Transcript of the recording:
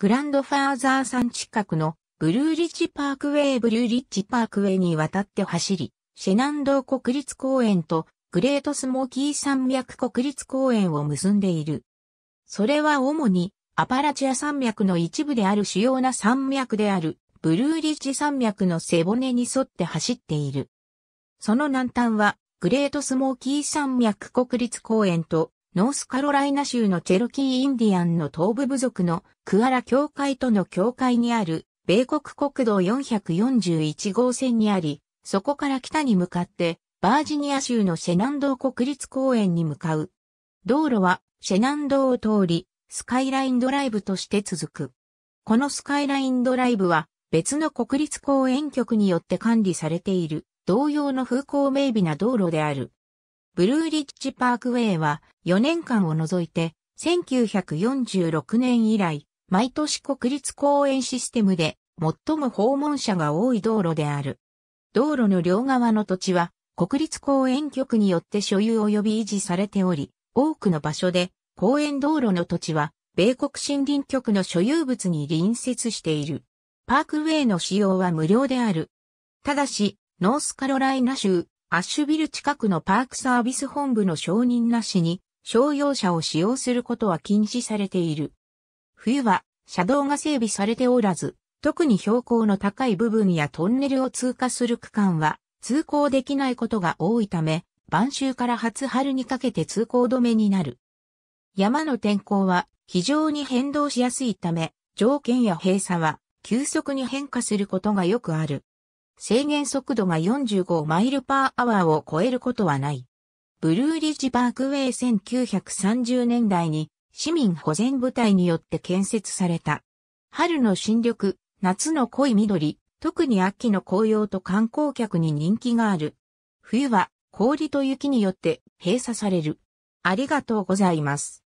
グランドファーザー山近くのブルーリッジパークウェイブルーリッジパークウェイに渡って走り、シェナンドー国立公園とグレートスモーキー山脈国立公園を結んでいる。それは主にアパラチア山脈の一部である主要な山脈であるブルーリッジ山脈の背骨に沿って走っている。その南端はグレートスモーキー山脈国立公園とノースカロライナ州のチェロキーインディアンの東部部族のクアラ教会との境界にある米国国道441号線にあり、そこから北に向かってバージニア州のシェナンドー国立公園に向かう。道路はシェナンドを通りスカイラインドライブとして続く。このスカイラインドライブは別の国立公園局によって管理されている同様の風光明媚な道路である。ブルーリッジパークウェイは4年間を除いて1946年以来毎年国立公園システムで最も訪問者が多い道路である。道路の両側の土地は国立公園局によって所有及び維持されており、多くの場所で公園道路の土地は米国森林局の所有物に隣接している。パークウェイの使用は無料である。ただし、ノースカロライナ州アッシュビル近くのパークサービス本部の承認なしに、商用車を使用することは禁止されている。冬は、車道が整備されておらず、特に標高の高い部分やトンネルを通過する区間は、通行できないことが多いため、晩秋から初春にかけて通行止めになる。山の天候は非常に変動しやすいため、条件や閉鎖は急速に変化することがよくある。制限速度が45マイルパーアワーを超えることはない。ブルーリッジパークウェイ1930年代に市民保全部隊によって建設された。春の新緑、夏の濃い緑、特に秋の紅葉と観光客に人気がある。冬は氷と雪によって閉鎖される。ありがとうございます。